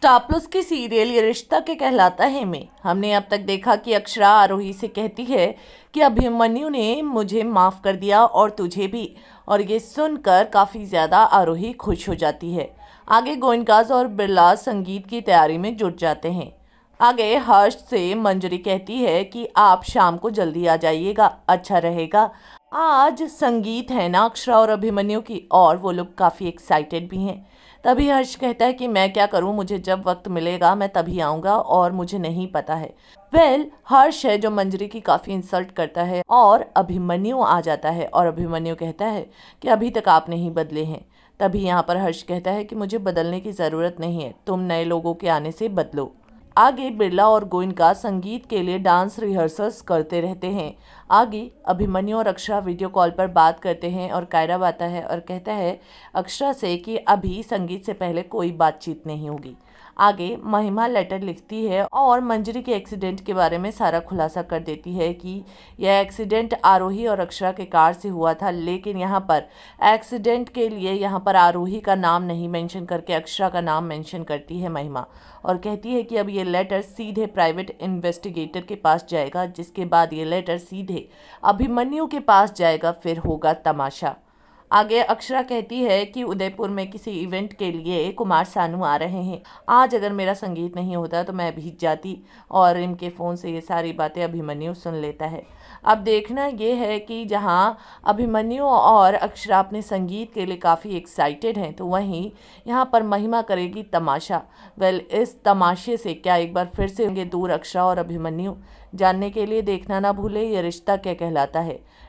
स्टापलस की सीरियल ये रिश्ता के कहलाता है में हमने अब तक देखा कि अक्षरा आरोही से कहती है कि अभिमन्यु ने मुझे माफ़ कर दिया और तुझे भी और ये सुनकर काफ़ी ज़्यादा आरोही खुश हो जाती है आगे गोइनकाज और बिरला संगीत की तैयारी में जुट जाते हैं आगे हर्ष से मंजरी कहती है कि आप शाम को जल्दी आ जाइएगा अच्छा रहेगा आज संगीत है ना अक्षरा और अभिमन्यु की और वो लोग काफ़ी एक्साइटेड भी हैं तभी हर्ष कहता है कि मैं क्या करूं मुझे जब वक्त मिलेगा मैं तभी आऊँगा और मुझे नहीं पता है वेल well, हर्ष है जो मंजरी की काफ़ी इंसल्ट करता है और अभिमन्यु आ जाता है और अभिमन्यु कहता है कि अभी तक आप नहीं बदले हैं तभी यहाँ पर हर्ष कहता है कि मुझे बदलने की ज़रूरत नहीं है तुम नए लोगों के आने से बदलो आगे बिरला और गोइनका संगीत के लिए डांस रिहर्सल्स करते रहते हैं आगे अभिमन्यु और अक्षरा वीडियो कॉल पर बात करते हैं और कायराब आता है और कहता है अक्षरा से कि अभी संगीत से पहले कोई बातचीत नहीं होगी आगे महिमा लेटर लिखती है और मंजरी के एक्सीडेंट के बारे में सारा खुलासा कर देती है कि यह एक्सीडेंट आरोही और अक्षरा के कार से हुआ था लेकिन यहाँ पर एक्सीडेंट के लिए यहाँ पर आरोही का नाम नहीं मेंशन करके अक्षरा का नाम मेंशन करती है महिमा और कहती है कि अब ये लेटर सीधे प्राइवेट इन्वेस्टिगेटर के पास जाएगा जिसके बाद ये लेटर सीधे अभिमन्यु के पास जाएगा फिर होगा तमाशा आगे अक्षरा कहती है कि उदयपुर में किसी इवेंट के लिए कुमार सानू आ रहे हैं आज अगर मेरा संगीत नहीं होता तो मैं भीग जाती और इनके फ़ोन से ये सारी बातें अभिमन्यु सुन लेता है अब देखना ये है कि जहाँ अभिमन्यु और अक्षरा अपने संगीत के लिए काफ़ी एक्साइटेड हैं तो वहीं यहाँ पर महिमा करेगी तमाशा वेल इस तमाशे से क्या एक बार फिर से होंगे दूर अक्षरा और अभिमन्यु जानने के लिए देखना ना भूले ये रिश्ता क्या कहलाता है